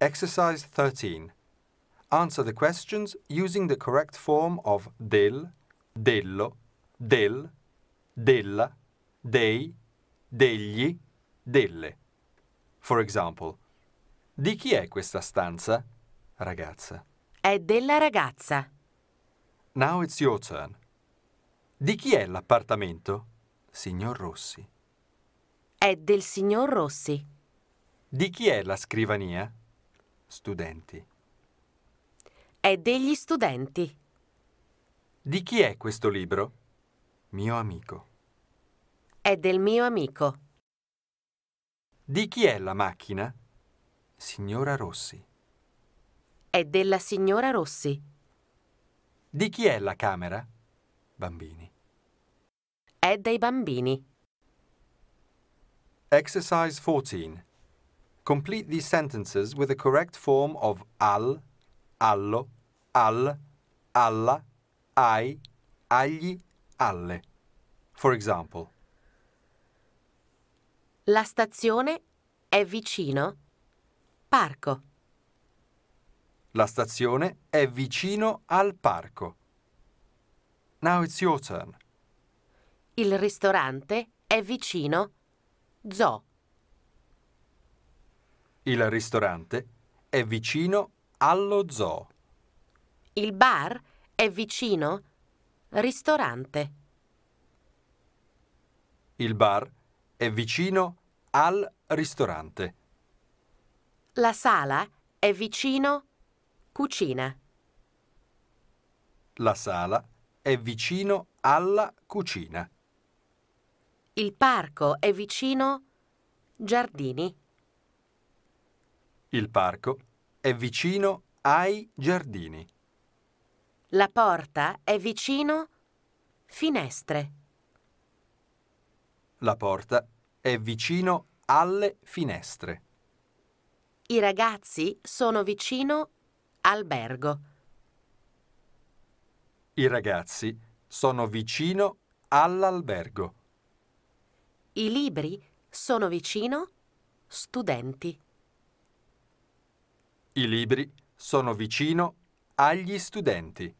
Exercise 13. Answer the questions using the correct form of del, dello, del, della, dei, degli, delle. For example, di chi è questa stanza? Ragazza. È della ragazza. Now it's your turn. Di chi è l'appartamento? Signor Rossi. È del signor Rossi. Di chi è la scrivania? studenti. È degli studenti. Di chi è questo libro? Mio amico. È del mio amico. Di chi è la macchina? Signora Rossi. È della signora Rossi. Di chi è la camera? Bambini. È dei bambini. Exercise 14. Complete these sentences with the correct form of al, allo, al, alla, ai, agli, alle. For example. La stazione è vicino parco. La stazione è vicino al parco. Now it's your turn. Il ristorante è vicino zoo. Il ristorante è vicino allo zoo. Il bar è vicino ristorante. Il bar è vicino al ristorante. La sala è vicino cucina. La sala è vicino alla cucina. Il parco è vicino giardini. Il parco è vicino ai giardini. La porta è vicino finestre. La porta è vicino alle finestre. I ragazzi sono vicino albergo. I ragazzi sono vicino all'albergo. I libri sono vicino studenti. I libri sono vicino agli studenti.